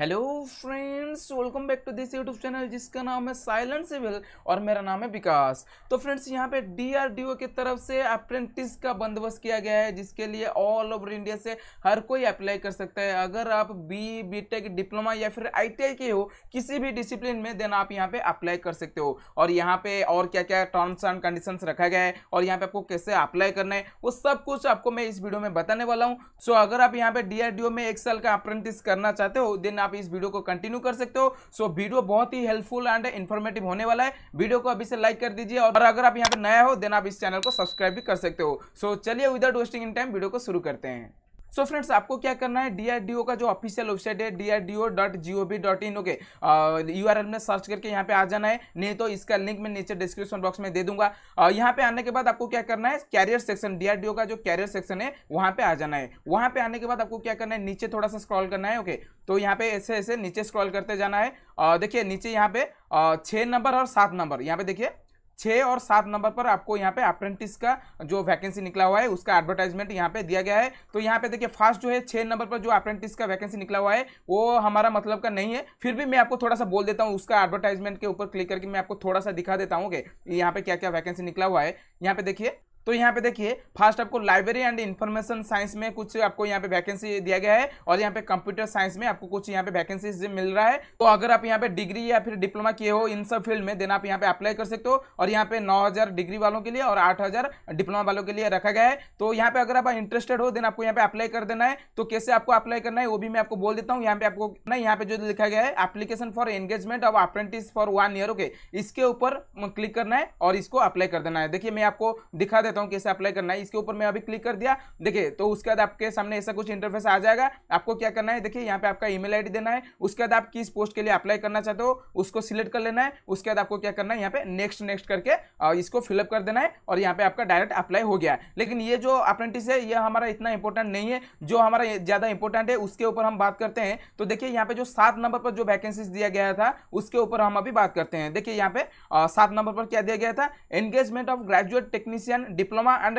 hello friends welcome back to this YouTube channel जिसका नाम है साइलेंट सिविल और मेरा नाम है विकास तो फ्रेंड्स यहाँ पे डीआरडीओ की तरफ से अप्रेंटिस का बंदोबस्त किया गया है जिसके लिए ऑल ओवर इंडिया से हर कोई अप्लाई कर सकता है अगर आप बी बीटेक डिप्लोमा या फिर आई के हो किसी भी डिसिप्लिन में देन आप यहाँ पर अप्लाई कर सकते हो और यहाँ पर और क्या क्या टर्म्स एंड कंडीशन रखा गया है और यहाँ पर आपको कैसे अप्लाई करना है वो सब कुछ आपको मैं इस वीडियो में बताने वाला हूँ सो अगर आप यहाँ पे डी में एक साल का अप्रेंटिस करना चाहते हो देन आप इस वीडियो को कंटिन्यू कर सकते हो सो so, वीडियो बहुत ही हेल्पफुल एंड इन्फॉर्मेटिव होने वाला है वीडियो को अभी से लाइक कर दीजिए और अगर आप यहाँ पर नया हो देन आप इस चैनल को सब्सक्राइब भी कर सकते हो सो so, चलिए without wasting any time video को शुरू करते हैं सो so फ्रेंड्स आपको क्या करना है डीआरडीओ का जो ऑफिशियल वेबसाइट है DRDO dot G O V dot in okay यू में सर्च करके यहाँ पे आ जाना है नहीं तो इसका लिंक मैं नीचे डिस्क्रिप्शन बॉक्स में दे दूंगा uh, यहाँ पे आने के बाद आपको क्या करना है कैरियर सेक्शन डीआरडीओ का जो कैरियर सेक्शन है वहाँ पे आ जाना है वहाँ पे आने के बाद आपको क्या करना है नीचे थोड़ा सा स्क्रॉल करना है ओके तो यहाँ पे ऐसे ऐसे नीचे स्क्रॉल करते जाना है uh, देखिए नीचे यहाँ पे uh, छः नंबर और सात नंबर यहाँ पे देखिए छः और सात नंबर पर आपको यहाँ पे अप्रेंटिस का जो वैकेंसी निकला हुआ है उसका एडवर्टाइजमेंट यहाँ पे दिया गया है तो यहाँ पे देखिए फास्ट जो है छः नंबर पर जो अप्रेंटिस का वैकेंसी निकला हुआ है वो हमारा मतलब का नहीं है फिर भी मैं आपको थोड़ा सा बोल देता हूँ उसका एडवर्टाइजमेंट के ऊपर क्लिक करके मैं आपको थोड़ा सा दिखा देता हूँ कि यहाँ पे क्या क्या वैकेंसी निकला हुआ है यहाँ पे देखिए तो यहाँ पे देखिए फर्स्ट आपको लाइब्रेरी एंड इन्फॉर्मेशन साइंस में कुछ आपको यहाँ पे वैकेंसी दिया गया है और यहाँ पे कंप्यूटर साइंस में आपको कुछ यहाँ पे वैकेंसी मिल रहा है तो अगर आप यहाँ पे डिग्री या फिर डिप्लोमा किए हो इन सब फील्ड में देन आप यहाँ पे अप्लाई कर सकते हो और यहाँ पे नौ डिग्री वालों के लिए और आठ डिप्लोमा वालों के लिए रखा गया है तो यहाँ पे अगर आप इंटरेस्टेड हो देन आपको यहाँ पे अप्लाई कर देना है तो कैसे आपको अप्लाई करना है वो भी मैं आपको बोल देता हूँ यहाँ पे आपको ना यहाँ पे जो लिखा गया है application for engagement of apprentice for one year okay इसके ऊपर क्लिक करना है और इसको अप्लाई कर देना है देखिए मैं आपको दिखा देता बताता हूँ कैसे अप्लाई करना है इसके ऊपर मैं अभी क्लिक कर दिया देखिए तो उसके बाद आपके सामने ऐसा कुछ इंटरफेस आ जाएगा आपको क्या करना है देखिए यहाँ पे आपका ईमेल आईडी देना है उसके बाद आप किस पोस्ट के लिए अप्लाई करना चाहते हो उसको सिलेक्ट कर लेना है उसके बाद आपको क्या करना है यहाँ पे नेक्स्ट नेक्स्ट करके इसको फिलअप कर देना है और यहाँ पे आपका डायरेक्ट अप्लाई हो गया है लेकिन ये जो अप्रेंटिस है ये हमारा इतना इंपॉर्टेंट नहीं है जो हमारा ज़्यादा इंपॉर्टेंट है उसके ऊपर हम बात करते हैं तो देखिए यहाँ पे जो सात नंबर पर जो वैकेंसीज दिया गया था उसके ऊपर हम अभी बात करते हैं देखिए यहाँ पे सात नंबर पर क्या दिया गया था engagement of graduate technician diploma and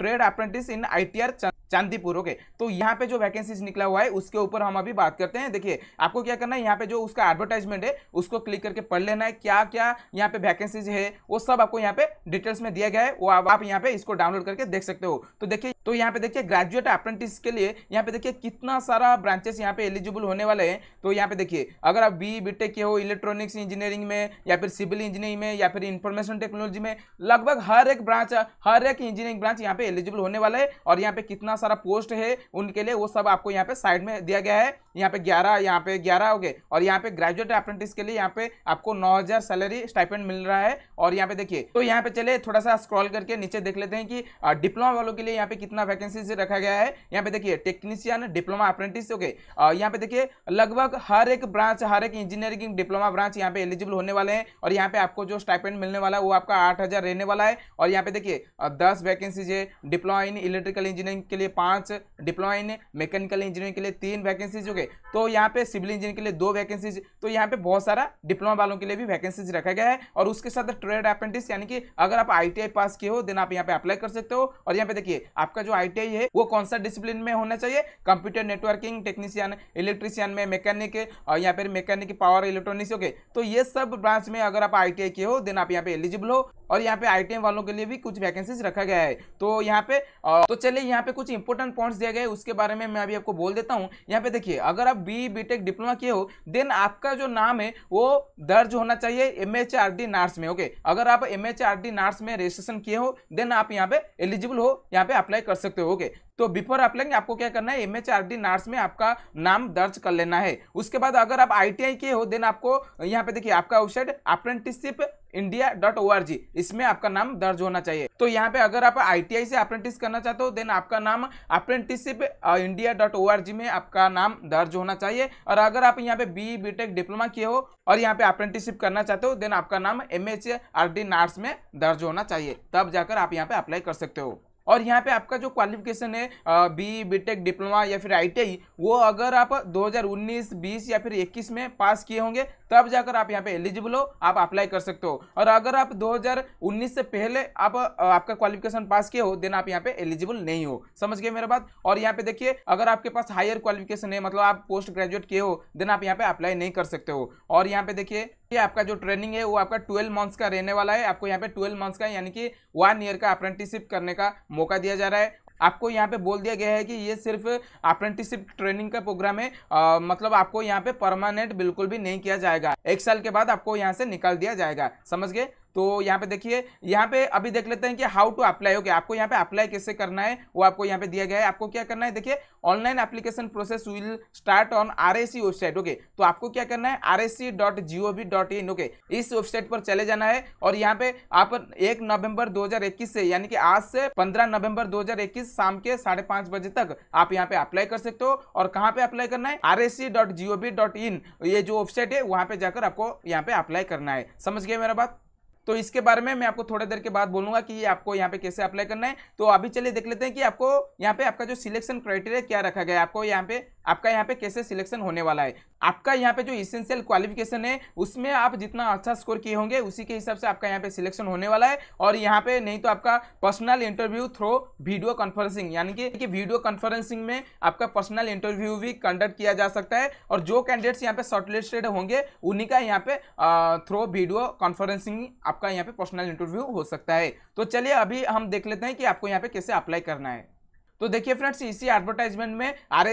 trade apprentice in ITR Chandipur okay तो यहाँ पे जो वैकेंसीज निकला हुआ है उसके ऊपर हम अभी बात करते हैं देखिए आपको क्या करना है यहाँ पे जो उसका एडवर्टाइजमेंट है उसको क्लिक करके पढ़ लेना है क्या क्या यहाँ पे वैकेंसीज है वो सब आपको यहाँ पे डिटेल्स में दिया गया है वो आप यहाँ पे इसको डाउनलोड करके देख सकते हो तो देखिए तो यहाँ पे देखिए ग्रेजुएट अप्रेंटिस के लिए यहाँ पे देखिए कितना सारा ब्रांचेस यहाँ पे एलिजिबल होने वाले हैं तो यहाँ पे देखिए अगर आप बी बी के हो इलेक्ट्रॉनिक्स इंजीनियरिंग में या फिर सिविल इंजीनियरिंग में या फिर इंफॉर्मेशन टेक्नोलॉजी में लगभग हर एक ब्रांच हर एक इंजीनियरिंग ब्रांच यहाँ पे एलिजिबल होने वाला है और यहाँ पे कितना सारा पोस्ट है उनके लिए वो सब आपको यहाँ पे साइड में दिया गया है यहाँ पे ग्यारह यहाँ पे ग्यारह हो गए और यहाँ पे ग्रेजुएट अप्रेंटिस के लिए यहाँ पे आपको नौ हजार सैलरी स्टाइपेंड मिल रहा है और यहाँ पे देखिए तो यहाँ पे चले थोड़ा सा स्क्रॉल करके नीचे देख लेते हैं कि डिप्लोमा वालों के लिए यहाँ पे कितना वैकेंसी रखा गया है यहाँ पे देखिए टेक्नीशियन डिप्लोमा अप्रेंटिस हो गए यहाँ पे देखिए लगभग हर एक ब्रांच हर एक इंजीनियरिंग डिप्लोमा ब्रांच यहाँ पे एलिजिबल होने वाले हैं और यहाँ पे आपको जो स्टाइपेंड मिलने वाला है वो आपका आठ रहने वाला है और यहाँ पे देखिए दस वैकेंसीज है डिप्लोमा इन इलेक्ट्रिकल इंजीनियरिंग के लिए पाँच डिप्लोमा इन मैकेनिकल इंजीनियरिंग के लिए तीन वैकेंसीज हो गए तो यहाँ पे सिविल इंजीनियर के लिए दो वैकेंसीज तो यहाँ पे बहुत सारा डिप्लोमा वालों के लिए भी वैकेंसीज रखा गया है और उसके साथ ट्रेड अप्रेंटिस यानी कि अगर आप आई पास किए हो देन आप यहाँ पे अप्लाई कर सकते हो और यहाँ पे देखिए आपका जो आई है वो कौन सा डिसिप्लिन में होना चाहिए कंप्यूटर नेटवर्किंग टेक्नीशियन इलेक्ट्रिशियन में मैकेनिक और यहाँ पर मैकेनिक पावर इलेक्ट्रॉनिक्स हो गए तो ये सब ब्रांच में अगर आप आई किए हो देन आप यहाँ पे एलिजिबल हो और यहाँ पे आई वालों के लिए भी कुछ वैकेंसी मैसेज रखा गया है तो यहाँ पे तो चलिए यहाँ पे कुछ इंपोर्टेंट पॉइंट्स दिया गया है उसके बारे में मैं अभी आपको बोल देता हूँ यहाँ पे देखिए अगर आप बी बीटेक डिप्लोमा किए हो देन आपका जो नाम है वो दर्ज होना चाहिए M H R D NATS में ओके अगर आप M H R D NATS में रजिस्ट्रेशन किए हो देन आप यहाँ पे एलिजिबल हो यहाँ पे अप्लाई कर सकते हो ओके तो बिफोर अप्लाइंग आपको क्या करना है एमएचआरडी आर डी नार्स में आपका नाम दर्ज कर लेना है उसके बाद अगर आप आई टी आई के हो देन आपको यहाँ पे देखिए आपका website apprenticeship India dot O R G इसमें आपका नाम दर्ज होना चाहिए तो यहाँ पे अगर आप आईटीआई से अप्रेंटिस करना चाहते हो देन आपका नाम apprenticeship India dot O R G में आपका नाम दर्ज होना चाहिए और अगर आप यहाँ पे बी बी टेक डिप्लोमा किए हो और यहाँ पे अप्रेंटिसशिप करना चाहते हो देन आपका नाम M H R D NATS में दर्ज होना चाहिए तब जाकर आप यहाँ पे अप्लाई कर सकते हो और यहाँ पे आपका जो क्वालिफिकेशन है बी बीटेक डिप्लोमा या फिर आईटीआई वो अगर आप 2019 20 या फिर 21 में पास किए होंगे तब जाकर आप यहाँ पे एलिजिबल हो आप अप्लाई कर सकते हो और अगर आप 2019 से पहले आप आपका क्वालिफिकेशन पास किए हो देन आप यहाँ पे एलिजिबल नहीं हो समझ गए मेरा बात और यहाँ पे देखिए अगर आपके पास हायर क्वालिफिकेशन है मतलब आप पोस्ट ग्रेजुएट किए हो देन आप यहाँ पे अप्लाई नहीं कर सकते हो और यहाँ पे देखिए ये आपका जो ट्रेनिंग है वो आपका ट्वेल्व मंथ्स का रहने वाला है आपको यहाँ पे ट्वेल्व मंथ्स का यानी कि वन ईयर का अप्रेंटिसिप करने का मौका दिया जा रहा है आपको यहाँ पे बोल दिया गया है कि ये सिर्फ अप्रेंटिसिप ट्रेनिंग का प्रोग्राम है आ, मतलब आपको यहाँ पे परमानेंट बिल्कुल भी नहीं किया जाएगा एक साल के बाद आपको यहाँ से निकाल दिया जाएगा समझ गए तो यहाँ पे देखिए यहाँ पे अभी देख लेते हैं कि हाउ टू अप्लाई ओके आपको यहाँ पे अप्लाई कैसे करना है वो आपको यहाँ पे दिया गया है आपको क्या करना है देखिए online application process will start on our website okay तो आपको क्या करना है आर ओके e इस वेबसाइट पर चले जाना है और यहाँ पे आप एक नवंबर इक्कीस से यानी कि आज से पंद्रह नवंबर इक्कीस शाम के साढ़े पांच बजे तक आप यहाँ पे अप्लाई कर सकते हो और कहाँ पे अप्लाई करना है आर e ये जो वेबसाइट है वहाँ पे जाकर आपको यहाँ पे अप्लाई करना है समझ गए मेरा बात तो इसके बारे में मैं आपको थोड़ी देर के बाद बोलूंगा कि आपको यहाँ पे कैसे अप्लाई करना है तो अभी चलिए देख लेते हैं कि आपको यहाँ पे आपका जो सिलेक्शन क्राइटेरिया क्या रखा गया है आपको यहाँ पे आपका यहाँ पे कैसे सिलेक्शन होने वाला है आपका यहाँ पे जो इसेंशियल क्वालिफिकेशन है उसमें आप जितना अच्छा स्कोर किए होंगे उसी के हिसाब से आपका यहाँ पे सिलेक्शन होने वाला है और यहाँ पे नहीं तो आपका personal interview through video conferencing यानी कि वीडियो कॉन्फ्रेंसिंग में आपका पर्सनल इंटरव्यू भी कंडक्ट किया जा सकता है और जो कैंडिडेट्स यहाँ पे शॉर्टलिस्टेड होंगे उन्हीं का यहाँ पे थ्रो वीडियो कॉन्फ्रेंसिंग आपका यहाँ पे पर्सनल इंटरव्यू हो सकता है तो चलिए अभी हम देख लेते हैं कि आपको यहाँ पे कैसे अप्लाई करना है तो देखिए फ्रेंड्स इसी एडवर्टाइजमेंट में आर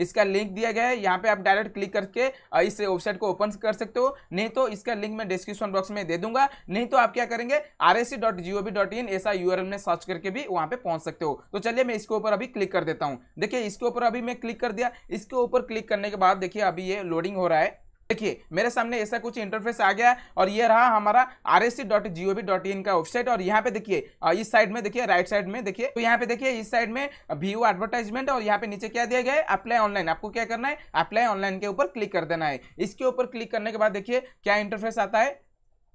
इसका लिंक दिया गया है यहाँ पे आप डायरेक्ट क्लिक करके इस वेबसाइट को ओपन कर सकते हो नहीं तो इसका लिंक मैं डिस्क्रिप्शन बॉक्स में दे दूंगा नहीं तो आप क्या करेंगे आर ऐसा यू में सर्च करके भी वहाँ पे पहुँच सकते हो तो चलिए मैं इसके ऊपर अभी क्लिक कर देता हूँ देखिए इसके ऊपर अभी मैं क्लिक कर दिया इसके ऊपर क्लिक करने के बाद देखिए अभी ये लोडिंग हो रहा है देखिए मेरे सामने ऐसा कुछ इंटरफेस आ गया और ये रहा हमारा R S C dot G O V dot in का वेबसाइट और यहाँ पे देखिए इस साइड में देखिए राइट साइड में देखिए तो यहाँ पे देखिए इस साइड में व्यू एडवर्टाइजमेंट और यहाँ पे नीचे क्या दिया गया है अप्लाई ऑनलाइन आपको क्या करना है अप्लाई ऑनलाइन के ऊपर क्लिक कर देना है इसके ऊपर क्लिक करने के बाद देखिए क्या इंटरफेस आता है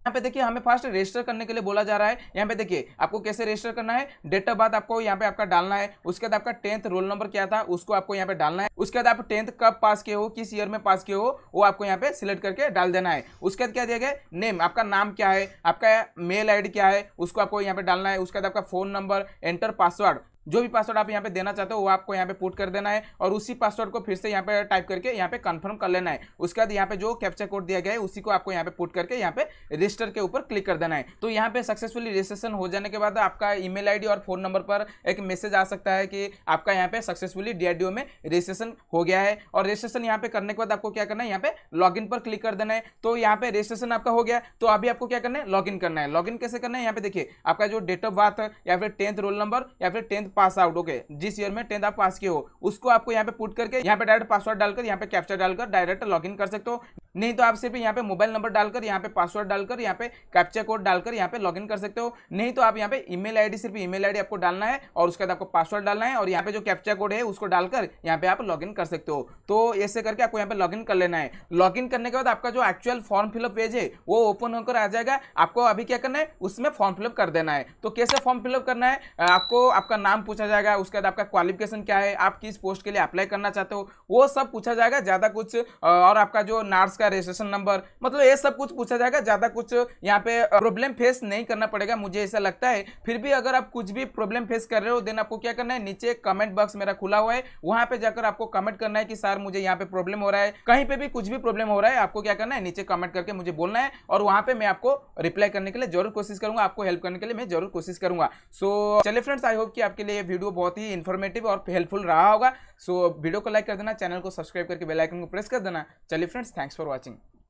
यहाँ पे देखिए हमें फर्स्ट रजिस्टर करने के लिए बोला जा रहा है यहाँ पे देखिए आपको कैसे रजिस्टर करना है डेट ऑफ बर्थ आपको यहाँ पे आपका डालना है उसके बाद आपका टेंथ रोल नंबर क्या था उसको आपको यहाँ पे डालना है उसके बाद आप टेंथ कब पास किए हो किस ईयर में पास किए हो वो आपको यहाँ पे सिलेक्ट करके डाल देना है उसके बाद क्या दिया गया नेम आपका नाम क्या है आपका मेल आई क्या है उसको आपको यहाँ पे डालना है उसके बाद आपका फोन नंबर एंटर पासवर्ड जो भी पासवर्ड आप यहाँ पे देना चाहते हो वो आपको यहाँ पे पुट कर देना है और उसी पासवर्ड को फिर से यहाँ पे टाइप करके यहाँ पे कंफर्म कर लेना है उसके बाद यहाँ पे जो कैप्चर कोड दिया गया है उसी को आपको यहाँ पे पुट करके यहाँ पे रजिस्टर के ऊपर क्लिक कर देना है तो यहाँ पे सक्सेसफुली रजिस्ट्रेशन हो जाने के बाद आपका ई मेल और फोन नंबर पर एक मैसेज आ सकता है कि आपका यहाँ पे सक्सेसफुली डी में रजिस्ट्रेशन हो गया है और रजिस्ट्रेशन यहाँ पे करने के बाद आपको क्या करना है यहाँ पे लॉग पर क्लिक कर देना है तो यहाँ पे रजिस्ट्रेशन आपका हो गया तो अभी आपको क्या करना है लॉग करना है लॉग कैसे करना है यहाँ पे देखिए आपका जो डेट ऑफ बर्थ या फिर टेंथ रोल नंबर या फिर टेंथ पास आउट ओके जिस ईयर में टेंथ आप पास किए हो उसको आपको यहाँ पे पुट करके यहाँ पे डायरेक्ट पासवर्ड डालकर यहाँ पे कैप्चर डालकर डायरेक्ट लॉग कर सकते हो नहीं तो आप सिर्फ यहाँ पे मोबाइल नंबर डालकर यहाँ पे पासवर्ड डालकर यहाँ पे कैप्चा कोड डालकर यहाँ पे लॉगिन कर सकते हो नहीं तो आप यहाँ पे ईमेल आईडी सिर्फ ईमेल आईडी आपको डालना है और उसके बाद आपको पासवर्ड डालना है और यहाँ पे जो कैप्चा कोड है उसको डालकर यहाँ पे आप लॉगिन कर सकते हो तो ऐसे करके आपको यहाँ पे लॉगिन कर लेना है लॉगिन करने के बाद आपका जो एक्चुअल फॉर्म फिलअप पेज है वो ओपन होकर आ जाएगा आपको अभी क्या करना है उसमें फॉर्म फिलअप कर देना है तो कैसे फॉर्म फिलअप करना है आपको आपका नाम पूछा जाएगा उसके बाद आपका क्वालिफिकेशन क्या है आप किस पोस्ट के लिए अप्लाई करना चाहते हो वो सब पूछा जाएगा ज़्यादा कुछ और आपका जो नार्स इसका रजिस्ट्रेशन नंबर मतलब ये सब कुछ पूछा जाएगा ज़्यादा कुछ यहाँ पे प्रॉब्लम फेस नहीं करना पड़ेगा मुझे ऐसा लगता है फिर भी अगर आप कुछ भी प्रॉब्लम फेस कर रहे हो देन आपको क्या करना है नीचे कमेंट बॉक्स मेरा खुला हुआ है वहाँ पे जाकर आपको कमेंट करना है कि सर मुझे यहाँ पे प्रॉब्लम हो रहा है कहीं पे भी कुछ भी प्रॉब्लम हो रहा है आपको क्या करना है नीचे कमेंट करके मुझे बोलना है और वहाँ पे मैं आपको रिप्लाई करने के लिए जरूर कोशिश करूँगा आपको हेल्प करने के लिए मैं जरूर कोशिश करूँगा सो so, चलिए फ्रेंड्स आई होप कि आपके लिए वीडियो बहुत ही इन्फॉर्मेटिव और हेल्पफुल रहा होगा सो वीडियो को लाइक कर देना चैनल को सब्सक्राइब करके बेल आइकन को प्रेस कर देना चलिए फ्रेंड्स थैंक्स फॉर वॉचिंग